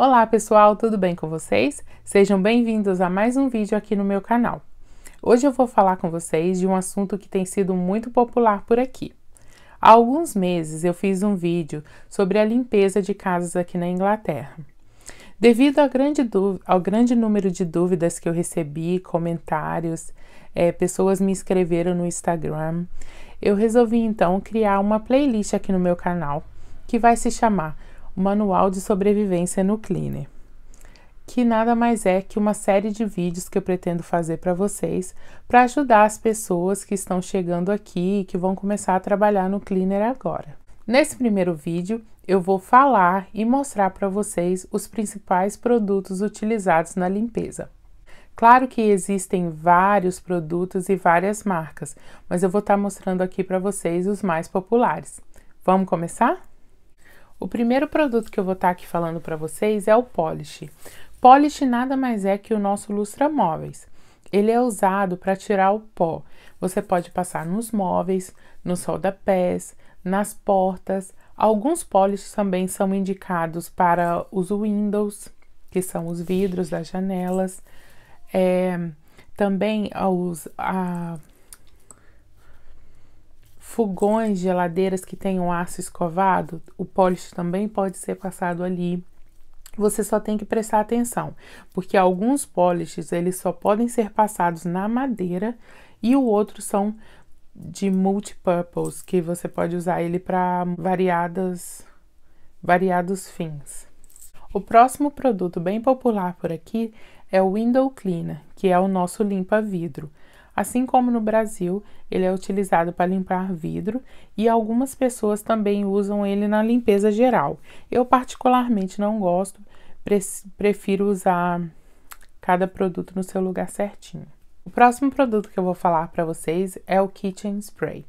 Olá pessoal, tudo bem com vocês? Sejam bem-vindos a mais um vídeo aqui no meu canal. Hoje eu vou falar com vocês de um assunto que tem sido muito popular por aqui. Há alguns meses eu fiz um vídeo sobre a limpeza de casas aqui na Inglaterra. Devido ao grande, ao grande número de dúvidas que eu recebi, comentários, é, pessoas me escreveram no Instagram, eu resolvi então criar uma playlist aqui no meu canal que vai se chamar Manual de Sobrevivência no Cleaner, que nada mais é que uma série de vídeos que eu pretendo fazer para vocês para ajudar as pessoas que estão chegando aqui e que vão começar a trabalhar no Cleaner agora. Nesse primeiro vídeo, eu vou falar e mostrar para vocês os principais produtos utilizados na limpeza. Claro que existem vários produtos e várias marcas, mas eu vou estar tá mostrando aqui para vocês os mais populares. Vamos começar? O primeiro produto que eu vou estar tá aqui falando para vocês é o polish. Polish nada mais é que o nosso lustra-móveis. Ele é usado para tirar o pó. Você pode passar nos móveis, nos rodapés, nas portas. Alguns polishes também são indicados para os windows, que são os vidros das janelas. É, também os, a, fogões, geladeiras que tenham aço escovado, o polish também pode ser passado ali. Você só tem que prestar atenção, porque alguns polishes eles só podem ser passados na madeira e o outro são de multipurpose, que você pode usar ele para variadas variados fins. O próximo produto bem popular por aqui é o Window Cleaner, que é o nosso limpa-vidro. Assim como no Brasil, ele é utilizado para limpar vidro e algumas pessoas também usam ele na limpeza geral. Eu, particularmente, não gosto, prefiro usar cada produto no seu lugar certinho. O próximo produto que eu vou falar para vocês é o Kitchen Spray.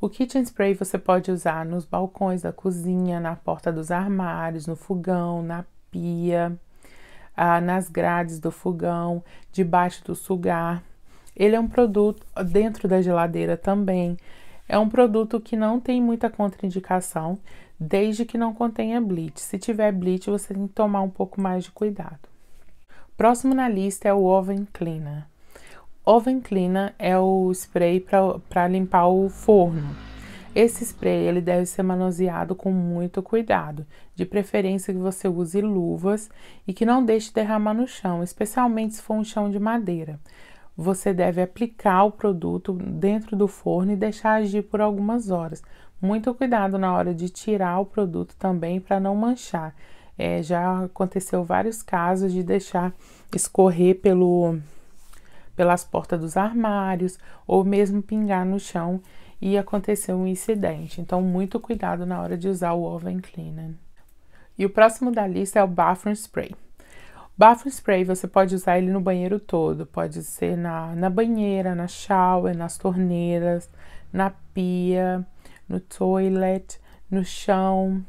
O kitchen spray você pode usar nos balcões da cozinha, na porta dos armários, no fogão, na pia, ah, nas grades do fogão, debaixo do sugar. Ele é um produto dentro da geladeira também. É um produto que não tem muita contraindicação, desde que não contenha bleach. Se tiver bleach, você tem que tomar um pouco mais de cuidado. Próximo na lista é o Oven Cleaner. Oven Cleaner é o spray para limpar o forno. Esse spray ele deve ser manuseado com muito cuidado, de preferência que você use luvas e que não deixe derramar no chão, especialmente se for um chão de madeira você deve aplicar o produto dentro do forno e deixar agir por algumas horas. Muito cuidado na hora de tirar o produto também para não manchar. É, já aconteceu vários casos de deixar escorrer pelo, pelas portas dos armários ou mesmo pingar no chão e aconteceu um incidente. Então, muito cuidado na hora de usar o oven cleaner. E o próximo da lista é o bathroom spray. Bafo spray, você pode usar ele no banheiro todo, pode ser na, na banheira, na shower, nas torneiras, na pia, no toilet, no chão.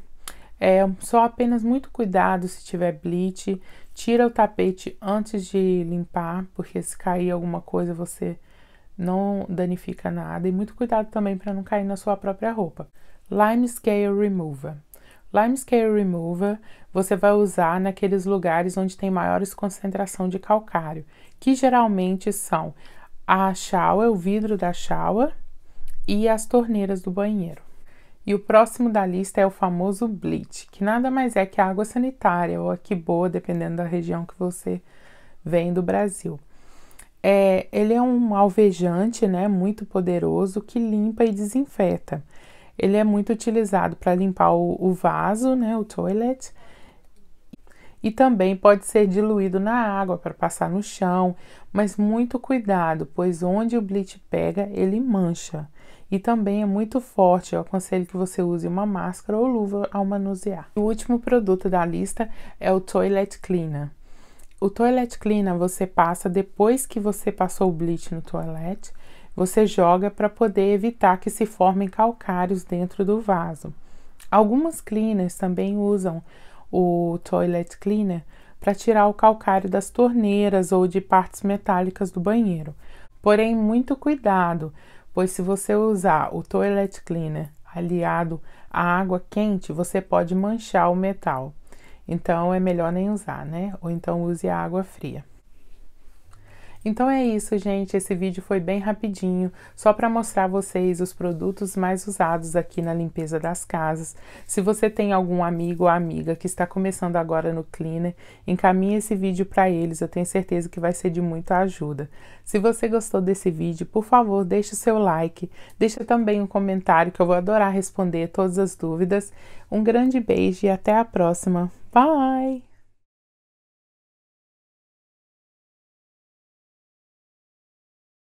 É só apenas muito cuidado se tiver bleach, tira o tapete antes de limpar, porque se cair alguma coisa você não danifica nada e muito cuidado também para não cair na sua própria roupa. Lime Scale Remover Lime Scale Remover você vai usar naqueles lugares onde tem maiores concentração de calcário, que geralmente são a shower, o vidro da shower e as torneiras do banheiro. E o próximo da lista é o famoso bleach, que nada mais é que água sanitária ou que boa, dependendo da região que você vem do Brasil. É, ele é um alvejante, né, muito poderoso que limpa e desinfeta. Ele é muito utilizado para limpar o, o, vaso, né, o toilet, e também pode ser diluído na água para passar no chão, mas muito cuidado, pois onde o bleach pega, ele mancha. E também é muito forte, eu aconselho que você use uma máscara ou luva ao manusear. O último produto da lista é o Toilet Cleaner. O Toilet Cleaner você passa depois que você passou o bleach no toilet, você joga para poder evitar que se formem calcários dentro do vaso. Algumas cleaners também usam o toilet cleaner para tirar o calcário das torneiras ou de partes metálicas do banheiro. Porém, muito cuidado, pois se você usar o toilet cleaner aliado à água quente, você pode manchar o metal. Então é melhor nem usar, né? Ou então use a água fria. Então é isso, gente. Esse vídeo foi bem rapidinho, só para mostrar a vocês os produtos mais usados aqui na limpeza das casas. Se você tem algum amigo ou amiga que está começando agora no cleaner, encaminhe esse vídeo para eles. Eu tenho certeza que vai ser de muita ajuda. Se você gostou desse vídeo, por favor, deixe o seu like, Deixe também um comentário que eu vou adorar responder todas as dúvidas. Um grande beijo e até a próxima. Bye!